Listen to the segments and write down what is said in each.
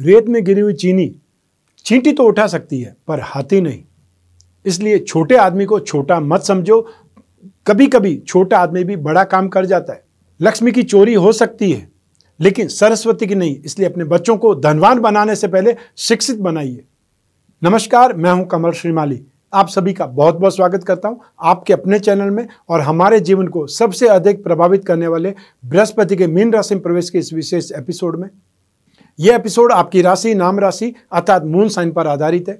रेत में गिरी हुई चीनी चींटी तो उठा सकती है पर हाथी नहीं इसलिए छोटे आदमी को छोटा मत समझो कभी कभी छोटा आदमी भी बड़ा काम कर जाता है लक्ष्मी की चोरी हो सकती है लेकिन सरस्वती की नहीं इसलिए अपने बच्चों को धनवान बनाने से पहले शिक्षित बनाइए नमस्कार मैं हूं कमल श्रीमाली आप सभी का बहुत बहुत स्वागत करता हूं आपके अपने चैनल में और हमारे जीवन को सबसे अधिक प्रभावित करने वाले बृहस्पति के मीन राशि में प्रवेश के इस विशेष एपिसोड में यह एपिसोड आपकी राशि नाम राशि अर्थात मून साइन पर आधारित है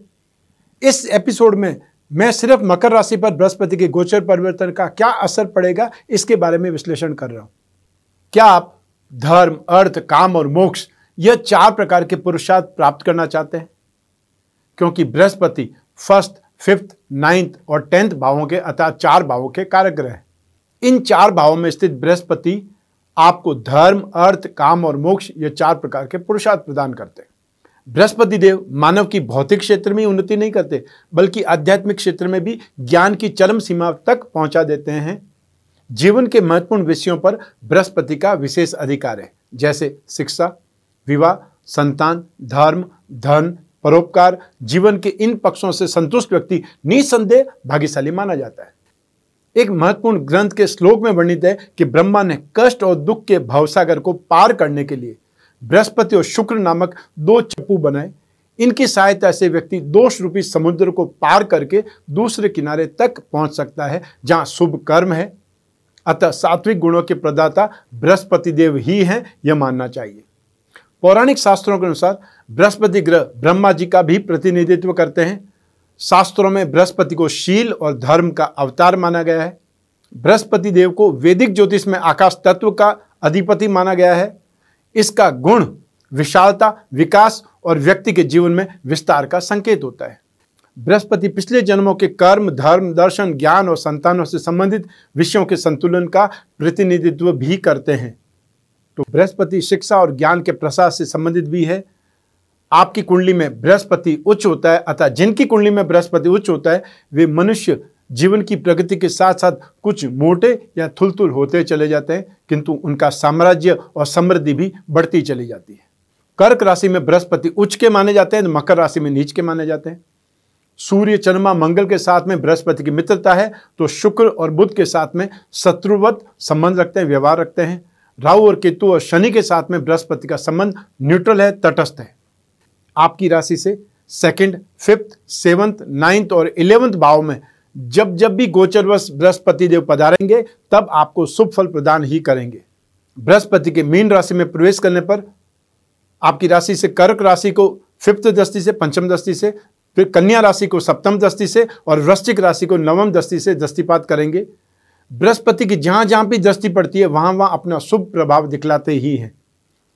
इस एपिसोड में मैं सिर्फ मकर राशि पर बृहस्पति के गोचर परिवर्तन का क्या असर पड़ेगा इसके बारे में विश्लेषण कर रहा हूं क्या आप धर्म अर्थ काम और मोक्ष यह चार प्रकार के पुरुषार्थ प्राप्त करना चाहते हैं क्योंकि बृहस्पति फर्स्ट फिफ्थ नाइन्थ और टेंथ भावों के अर्थात चार भावों के कारक ग्रह इन चार भावों में स्थित बृहस्पति आपको धर्म अर्थ काम और मोक्ष ये चार प्रकार के पुरुषार्थ प्रदान करते हैं बृहस्पति देव मानव की भौतिक क्षेत्र में उन्नति नहीं करते बल्कि आध्यात्मिक क्षेत्र में भी ज्ञान की चरम सीमा तक पहुंचा देते हैं जीवन के महत्वपूर्ण विषयों पर बृहस्पति का विशेष अधिकार है जैसे शिक्षा विवाह संतान धर्म धन परोपकार जीवन के इन पक्षों से संतुष्ट व्यक्ति निसंदेह भाग्यशाली माना जाता है एक महत्वपूर्ण ग्रंथ के श्लोक में वर्णित है कि ब्रह्मा ने कष्ट और दुख के भावसागर को पार करने के लिए बृहस्पति और शुक्र नामक दो चप्पू बनाए इनकी सहायता से व्यक्ति दोष रूपी समुद्र को पार करके दूसरे किनारे तक पहुंच सकता है जहां शुभ कर्म है अतः सात्विक गुणों के प्रदाता बृहस्पति देव ही हैं यह मानना चाहिए पौराणिक शास्त्रों के अनुसार बृहस्पति ग्रह ब्रह्मा जी का भी प्रतिनिधित्व करते हैं शास्त्रों में बृहस्पति को शील और धर्म का अवतार माना गया है बृहस्पति देव को वैदिक ज्योतिष में आकाश तत्व का अधिपति माना गया है इसका गुण विशालता विकास और व्यक्ति के जीवन में विस्तार का संकेत होता है बृहस्पति पिछले जन्मों के कर्म धर्म दर्शन ज्ञान और संतानों से संबंधित विषयों के संतुलन का प्रतिनिधित्व भी करते हैं तो बृहस्पति शिक्षा और ज्ञान के प्रसार से संबंधित भी है आपकी कुंडली में बृहस्पति उच्च होता है अतः जिनकी कुंडली में बृहस्पति उच्च होता है वे मनुष्य जीवन की प्रगति के साथ साथ कुछ मोटे या थुलथुल होते चले जाते हैं किंतु उनका साम्राज्य और समृद्धि भी बढ़ती चली जाती है कर्क राशि में बृहस्पति उच्च के माने जाते हैं मकर राशि में नीच के माने जाते हैं सूर्य चंद्रमा मंगल के साथ में बृहस्पति की मित्रता है तो शुक्र और बुध के साथ में शत्रुवत संबंध रखते हैं व्यवहार रखते हैं राहु और केतु और शनि के साथ में बृहस्पति का संबंध न्यूट्रल है तटस्थ है आपकी राशि से सेकंड, फिफ्थ सेवंथ नाइन्थ और इलेवंथ भाव में जब जब भी गोचरवश बृहस्पति देव पधारेंगे तब आपको शुभ फल प्रदान ही करेंगे बृहस्पति के मीन राशि में प्रवेश करने पर आपकी राशि से कर्क राशि को फिफ्थ दृष्टि से पंचम दृष्टि से फिर कन्या राशि को सप्तम दृष्टि से और वृश्चिक राशि को नवम दृष्टि से दृष्टिपात करेंगे बृहस्पति की जहां जहां भी दृष्टि पड़ती है वहां वहां अपना शुभ प्रभाव दिखलाते ही हैं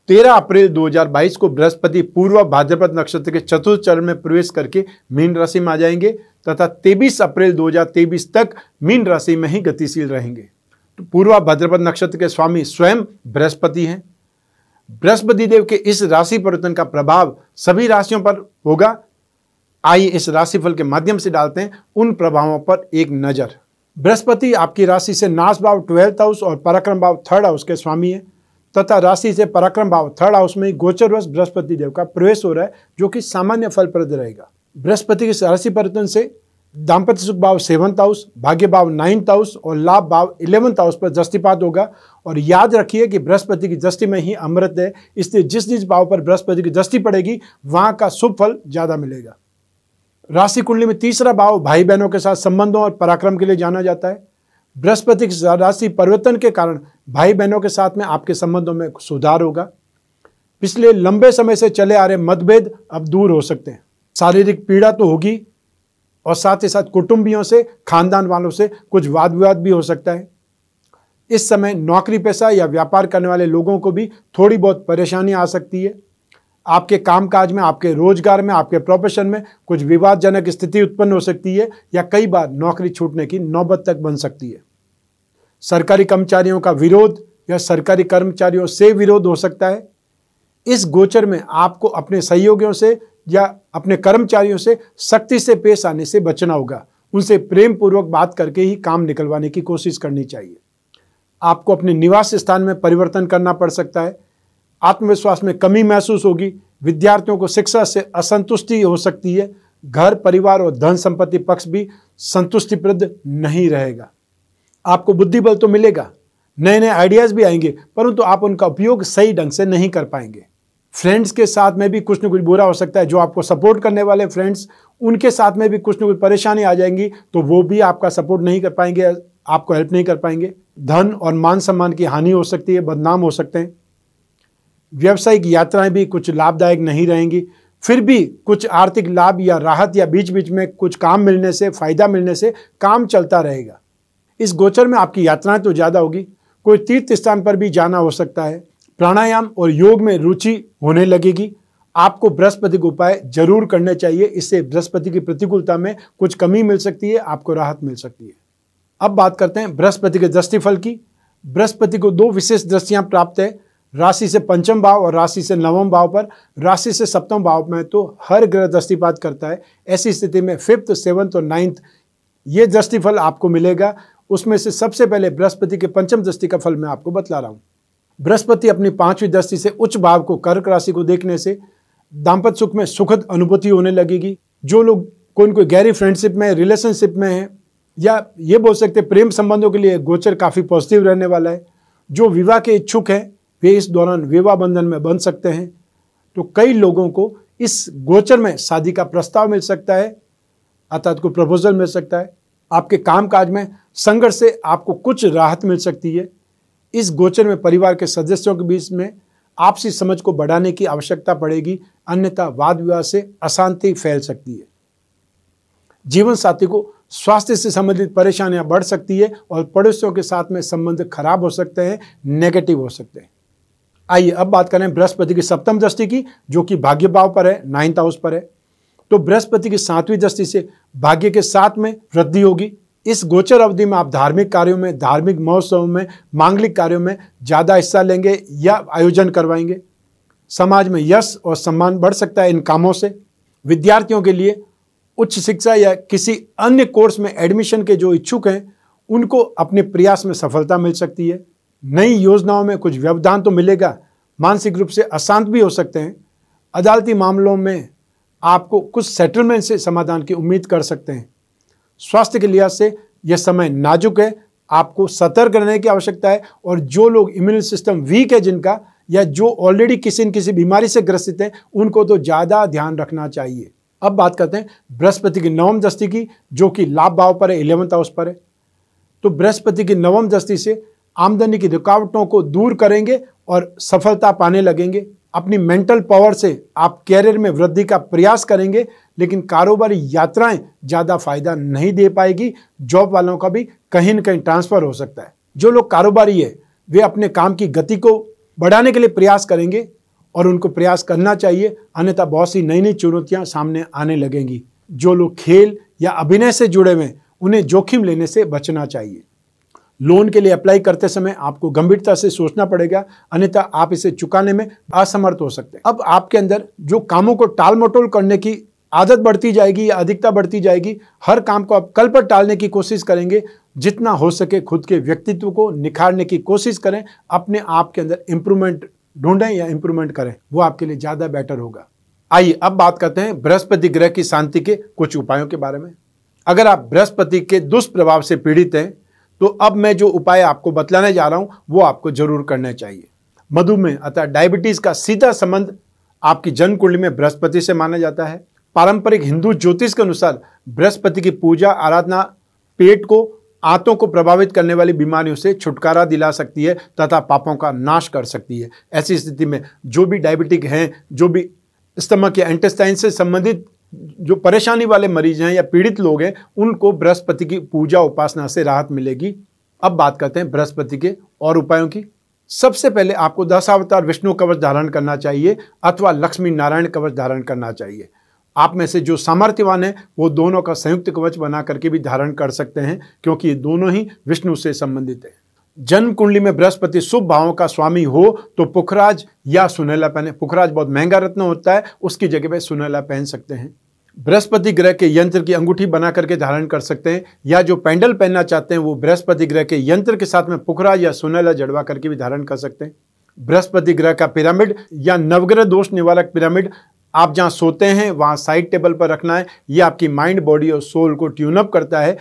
तेरह अप्रैल 2022 को बृहस्पति पूर्व भाद्रपद नक्षत्र के चतुर्थ चरण में प्रवेश करके मीन राशि में आ जाएंगे तथा 23 अप्रैल 2023 तक मीन राशि में ही गतिशील रहेंगे तो पूर्व भाद्रपद नक्षत्र के स्वामी स्वयं बृहस्पति हैं बृहस्पति देव के इस राशि परिवर्तन का प्रभाव सभी राशियों पर होगा आइए इस राशिफल के माध्यम से डालते हैं उन प्रभावों पर एक नज़र बृहस्पति आपकी राशि से नाश भाव ट्वेल्थ हाउस और पराक्रम भाव थर्ड हाउस के स्वामी है तथा राशि से पराक्रम भाव थर्ड हाउस में गोचर वर्ष बृहस्पति देव का प्रवेश हो रहा है जो कि सामान्य फलप्रद रहेगा बृहस्पति के राशि परिवर्तन से दाम्पत्य सुख भाव सेवंथ हाउस भाग्य भाव नाइन्थ हाउस और लाभ भाव इलेवंथ हाउस पर दृष्टिपात होगा और याद रखिए कि बृहस्पति की दृष्टि में ही अमृत है इसलिए जिस जिस भाव पर बृहस्पति की दृष्टि पड़ेगी वहाँ का शुभ फल ज़्यादा मिलेगा राशि कुंडली में तीसरा भाव भाई बहनों के साथ संबंधों और पराक्रम के लिए जाना जाता है बृहस्पति राशि परिवर्तन के कारण भाई बहनों के साथ में आपके संबंधों में सुधार होगा पिछले लंबे समय से चले आ रहे मतभेद अब दूर हो सकते हैं शारीरिक पीड़ा तो होगी और साथ ही साथ कुटुंबियों से खानदान वालों से कुछ वाद विवाद भी हो सकता है इस समय नौकरी पैसा या व्यापार करने वाले लोगों को भी थोड़ी बहुत परेशानी आ सकती है आपके कामकाज में आपके रोजगार में आपके प्रोफेशन में कुछ विवादजनक स्थिति उत्पन्न हो सकती है या कई बार नौकरी छूटने की नौबत तक बन सकती है सरकारी कर्मचारियों का विरोध या सरकारी कर्मचारियों से विरोध हो सकता है इस गोचर में आपको अपने सहयोगियों से या अपने कर्मचारियों से सख्ती से पेश आने से बचना होगा उनसे प्रेम पूर्वक बात करके ही काम निकलवाने की कोशिश करनी चाहिए आपको अपने निवास स्थान में परिवर्तन करना पड़ सकता है आत्मविश्वास में कमी महसूस होगी विद्यार्थियों को शिक्षा से असंतुष्टि हो सकती है घर परिवार और धन संपत्ति पक्ष भी संतुष्टिप्रद नहीं रहेगा आपको बुद्धिबल तो मिलेगा नए नए आइडियाज़ भी आएंगे परंतु आप उनका उपयोग सही ढंग से नहीं कर पाएंगे फ्रेंड्स के साथ में भी कुछ ना कुछ बुरा हो सकता है जो आपको सपोर्ट करने वाले फ्रेंड्स उनके साथ में भी कुछ ना कुछ परेशानी आ जाएंगी तो वो भी आपका सपोर्ट नहीं कर पाएंगे आपको हेल्प नहीं कर पाएंगे धन और मान सम्मान की हानि हो सकती है बदनाम हो सकते हैं व्यावसायिक यात्राएं भी कुछ लाभदायक नहीं रहेंगी फिर भी कुछ आर्थिक लाभ या राहत या बीच बीच में कुछ काम मिलने से फ़ायदा मिलने से काम चलता रहेगा इस गोचर में आपकी यात्राएं तो ज़्यादा होगी कोई तीर्थ स्थान पर भी जाना हो सकता है प्राणायाम और योग में रुचि होने लगेगी आपको बृहस्पति के उपाय जरूर करने चाहिए इससे बृहस्पति की प्रतिकूलता में कुछ कमी मिल सकती है आपको राहत मिल सकती है अब बात करते हैं बृहस्पति के दृष्टिफल की बृहस्पति को दो विशेष दृष्टियां प्राप्त है राशि से पंचम भाव और राशि से नवम भाव पर राशि से सप्तम भाव में तो हर ग्रह दृष्टिपात करता है ऐसी स्थिति में फिफ्थ सेवन्थ और नाइन्थ ये दृष्टिफल आपको मिलेगा उसमें से सबसे पहले बृहस्पति के पंचम दृष्टि का फल मैं आपको बतला रहा हूँ बृहस्पति अपनी पांचवी दृष्टि से उच्च भाव को कर्क राशि को देखने से दाम्पत्य सुख में सुखद अनुभूति होने लगेगी जो लोग कोई कोई गहरी फ्रेंडशिप में रिलेशनशिप में है या ये बोल सकते प्रेम संबंधों के लिए गोचर काफ़ी पॉजिटिव रहने वाला है जो विवाह के इच्छुक हैं वे इस दौरान विवाह बंधन में बन सकते हैं तो कई लोगों को इस गोचर में शादी का प्रस्ताव मिल सकता है अर्थात को प्रपोजल मिल सकता है आपके काम काज में संघर्ष से आपको कुछ राहत मिल सकती है इस गोचर में परिवार के सदस्यों के बीच में आपसी समझ को बढ़ाने की आवश्यकता पड़ेगी अन्यथा वाद विवाद से अशांति फैल सकती है जीवन साथी को स्वास्थ्य से संबंधित परेशानियां बढ़ सकती है और पड़ोसियों के साथ में संबंध खराब हो सकते हैं नेगेटिव हो सकते हैं आइए अब बात करें बृहस्पति की सप्तम दृष्टि की जो कि भाग्य भाव पर है नाइन्थ हाउस पर है तो बृहस्पति की सातवीं दृष्टि से भाग्य के साथ में वृद्धि होगी इस गोचर अवधि में आप धार्मिक कार्यों में धार्मिक महोत्सवों में मांगलिक कार्यों में ज़्यादा हिस्सा लेंगे या आयोजन करवाएंगे समाज में यश और सम्मान बढ़ सकता है इन कामों से विद्यार्थियों के लिए उच्च शिक्षा या किसी अन्य कोर्स में एडमिशन के जो इच्छुक हैं उनको अपने प्रयास में सफलता मिल सकती है नई योजनाओं में कुछ व्यवधान तो मिलेगा मानसिक रूप से अशांत भी हो सकते हैं अदालती मामलों में आपको कुछ सेटलमेंट से समाधान की उम्मीद कर सकते हैं स्वास्थ्य के लिहाज से यह समय नाजुक है आपको सतर्क रहने की आवश्यकता है और जो लोग इम्यून सिस्टम वीक है जिनका या जो ऑलरेडी किसी न किसी बीमारी से ग्रसित हैं उनको तो ज़्यादा ध्यान रखना चाहिए अब बात करते हैं बृहस्पति की नवम दस्ती की जो कि लाभ भाव पर है इलेवंथ हाउस पर है तो बृहस्पति की नवम दस्ती से आमदनी की रुकावटों को दूर करेंगे और सफलता पाने लगेंगे अपनी मेंटल पावर से आप कैरियर में वृद्धि का प्रयास करेंगे लेकिन कारोबारी यात्राएं ज़्यादा फायदा नहीं दे पाएगी जॉब वालों का भी कहीं ना कहीं ट्रांसफ़र हो सकता है जो लोग कारोबारी है वे अपने काम की गति को बढ़ाने के लिए प्रयास करेंगे और उनको प्रयास करना चाहिए अन्यथा बहुत सी नई नई चुनौतियाँ सामने आने लगेंगी जो लोग खेल या अभिनय से जुड़े हुए उन्हें जोखिम लेने से बचना चाहिए लोन के लिए अप्लाई करते समय आपको गंभीरता से सोचना पड़ेगा अन्यथा आप इसे चुकाने में असमर्थ हो सकते हैं अब आपके अंदर जो कामों को टाल मटोल करने की आदत बढ़ती जाएगी या अधिकता बढ़ती जाएगी हर काम को आप कल पर टालने की कोशिश करेंगे जितना हो सके खुद के व्यक्तित्व को निखारने की कोशिश करें अपने आप के अंदर इंप्रूवमेंट ढूंढें या इंप्रूवमेंट करें वो आपके लिए ज़्यादा बेटर होगा आइए अब बात करते हैं बृहस्पति ग्रह की शांति के कुछ उपायों के बारे में अगर आप बृहस्पति के दुष्प्रभाव से पीड़ित हैं तो अब मैं जो उपाय आपको बतलाने जा रहा हूँ वो आपको जरूर करना चाहिए मधुमेह अर्थात डायबिटीज़ का सीधा संबंध आपकी जन्म कुंडली में बृहस्पति से माना जाता है पारंपरिक हिंदू ज्योतिष के अनुसार बृहस्पति की पूजा आराधना पेट को आंतों को प्रभावित करने वाली बीमारियों से छुटकारा दिला सकती है तथा पापों का नाश कर सकती है ऐसी स्थिति में जो भी डायबिटिक हैं जो भी स्तमक या एंटेस्टाइन से संबंधित जो परेशानी वाले मरीज हैं या पीड़ित लोग हैं उनको बृहस्पति की पूजा उपासना से राहत मिलेगी अब बात करते हैं बृहस्पति के और उपायों की सबसे पहले आपको दशावतार विष्णु कवच धारण करना चाहिए अथवा लक्ष्मी नारायण कवच धारण करना चाहिए आप में से जो सामर्थ्यवान है वो दोनों का संयुक्त कवच बना करके भी धारण कर सकते हैं क्योंकि ये दोनों ही विष्णु से संबंधित हैं जन्म कुंडली में बृहस्पति शुभ भावों का स्वामी हो तो पुखराज या सुनेला पहने पुखराज बहुत महंगा रत्न होता है उसकी जगह पर सुनेला पहन सकते हैं बृहस्पति ग्रह के यंत्र की अंगूठी बना करके धारण कर सकते हैं या जो पैंडल पहनना चाहते हैं वो बृहस्पति ग्रह के यंत्र के साथ में पुखरा या सुनहला जड़वा करके भी धारण कर सकते हैं बृहस्पति ग्रह का पिरामिड या नवग्रह दोष निवारक पिरामिड आप जहाँ सोते हैं वहाँ साइड टेबल पर रखना है ये आपकी माइंड बॉडी और सोल को ट्यूनअप करता है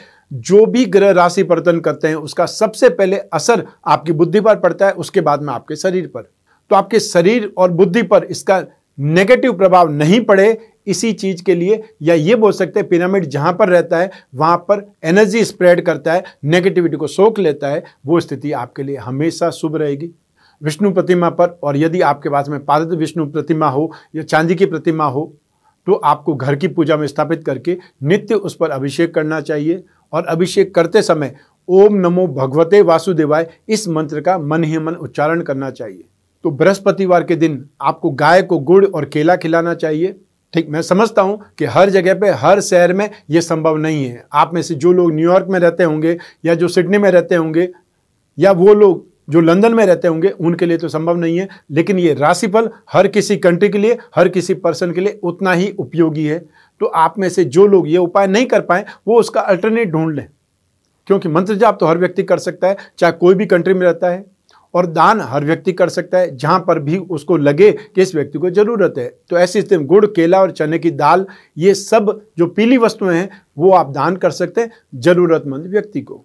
जो भी ग्रह राशि परिवर्तन करते हैं उसका सबसे पहले असर आपकी बुद्धि पर पड़ता है उसके बाद में आपके शरीर पर तो आपके शरीर और बुद्धि पर इसका नेगेटिव प्रभाव नहीं पड़े इसी चीज़ के लिए या ये बोल सकते हैं पिरामिड जहां पर रहता है वहां पर एनर्जी स्प्रेड करता है नेगेटिविटी को सोख लेता है वो स्थिति आपके लिए हमेशा शुभ रहेगी विष्णु प्रतिमा पर और यदि आपके पास में पादित विष्णु प्रतिमा हो या चांदी की प्रतिमा हो तो आपको घर की पूजा में स्थापित करके नित्य उस पर अभिषेक करना चाहिए और अभिषेक करते समय ओम नमो भगवते वासुदेवाय इस मंत्र का मन ही मन उच्चारण करना चाहिए तो बृहस्पतिवार के दिन आपको गाय को गुड़ और केला खिलाना चाहिए ठीक मैं समझता हूँ कि हर जगह पे हर शहर में ये संभव नहीं है आप में से जो लोग न्यूयॉर्क में रहते होंगे या जो सिडनी में रहते होंगे या वो लोग जो लंदन में रहते होंगे उनके लिए तो संभव नहीं है लेकिन ये राशिफल हर किसी कंट्री के लिए हर किसी पर्सन के लिए उतना ही उपयोगी है तो आप में से जो लोग ये उपाय नहीं कर पाए वो उसका अल्टरनेट ढूंढ लें क्योंकि मंत्र जाप तो हर व्यक्ति कर सकता है चाहे कोई भी कंट्री में रहता है और दान हर व्यक्ति कर सकता है जहाँ पर भी उसको लगे कि इस व्यक्ति को ज़रूरत है तो ऐसी स्थिति में गुड़ केला और चने की दाल ये सब जो पीली वस्तुएं हैं वो आप दान कर सकते हैं ज़रूरतमंद व्यक्ति को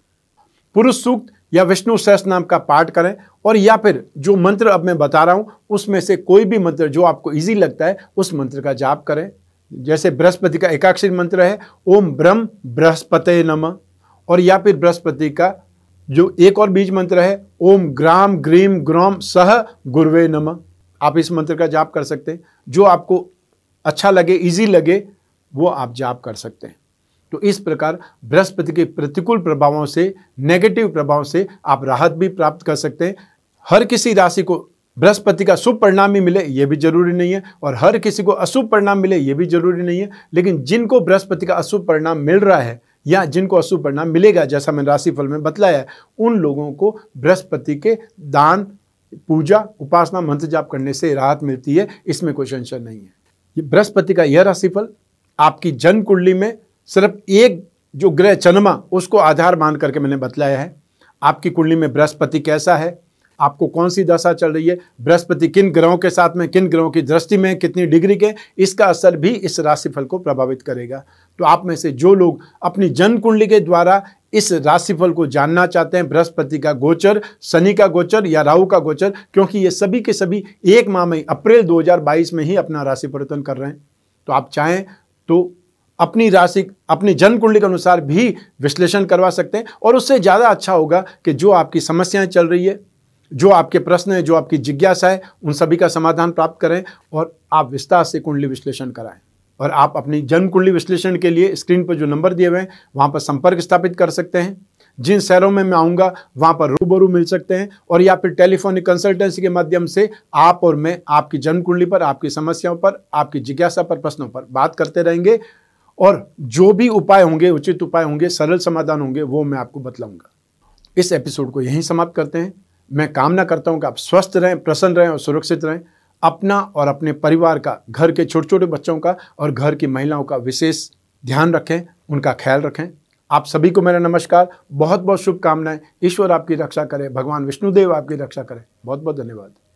पुरुष सूक्त या विष्णु सहस नाम का पाठ करें और या फिर जो मंत्र अब मैं बता रहा हूँ उसमें से कोई भी मंत्र जो आपको ईजी लगता है उस मंत्र का जाप करें जैसे बृहस्पति का एकाक्षर मंत्र है ओम ब्रह्म बृहस्पते नम और या फिर बृहस्पति का जो एक और बीज मंत्र है ओम ग्राम ग्रीम ग्रोम सह गुरवे नम आप इस मंत्र का जाप कर सकते हैं जो आपको अच्छा लगे इजी लगे वो आप जाप कर सकते हैं तो इस प्रकार बृहस्पति के प्रतिकूल प्रभावों से नेगेटिव प्रभाव से आप राहत भी प्राप्त कर सकते हैं हर किसी राशि को बृहस्पति का शुभ परिणाम भी मिले ये भी जरूरी नहीं है और हर किसी को अशुभ परिणाम मिले ये भी जरूरी नहीं है लेकिन जिनको बृहस्पति का अशुभ परिणाम मिल रहा है या जिनको अशुभ परिणाम मिलेगा जैसा मैंने राशिफल में बतलाया उन लोगों को बृहस्पति के दान पूजा उपासना मंत्र जाप करने से राहत मिलती है इसमें कोई संशय नहीं है बृहस्पति का यह राशिफल आपकी जन्म कुंडली में सिर्फ एक जो ग्रह चन्मा उसको आधार मान करके मैंने बतलाया है आपकी कुंडली में बृहस्पति कैसा है आपको कौन सी दशा चल रही है बृहस्पति किन ग्रहों के साथ में किन ग्रहों की दृष्टि में कितनी डिग्री के इसका असर भी इस राशिफल को प्रभावित करेगा तो आप में से जो लोग अपनी जन्म कुंडली के द्वारा इस राशिफल को जानना चाहते हैं बृहस्पति का गोचर शनि का गोचर या राहु का गोचर क्योंकि ये सभी के सभी एक माह में अप्रैल 2022 में ही अपना राशि परिवर्तन कर रहे हैं तो आप चाहें तो अपनी राशि अपनी जन्म कुंडली के अनुसार भी विश्लेषण करवा सकते हैं और उससे ज़्यादा अच्छा होगा कि जो आपकी समस्याएं चल रही है जो आपके प्रश्न है जो आपकी जिज्ञासा है उन सभी का समाधान प्राप्त करें और आप विस्तार से कुंडली विश्लेषण कराएं और आप अपनी जन्म कुंडली विश्लेषण के लिए स्क्रीन पर जो नंबर दिए हुए हैं वहाँ पर संपर्क स्थापित कर सकते हैं जिन शहरों में मैं आऊँगा वहाँ पर रूबरू मिल सकते हैं और या फिर टेलीफोनिक कंसल्टेंसी के माध्यम से आप और मैं आपकी जन्म कुंडली पर आपकी समस्याओं पर आपकी जिज्ञासा पर प्रश्नों पर बात करते रहेंगे और जो भी उपाय होंगे उचित उपाय होंगे सरल समाधान होंगे वो मैं आपको बतलाऊंगा इस एपिसोड को यहीं समाप्त करते हैं मैं कामना करता हूँ कि आप स्वस्थ रहें प्रसन्न रहें और सुरक्षित रहें अपना और अपने परिवार का घर के छोटे छोटे बच्चों का और घर की महिलाओं का विशेष ध्यान रखें उनका ख्याल रखें आप सभी को मेरा नमस्कार बहुत बहुत शुभकामनाएं ईश्वर आपकी रक्षा करें भगवान विष्णुदेव आपकी रक्षा करें बहुत बहुत धन्यवाद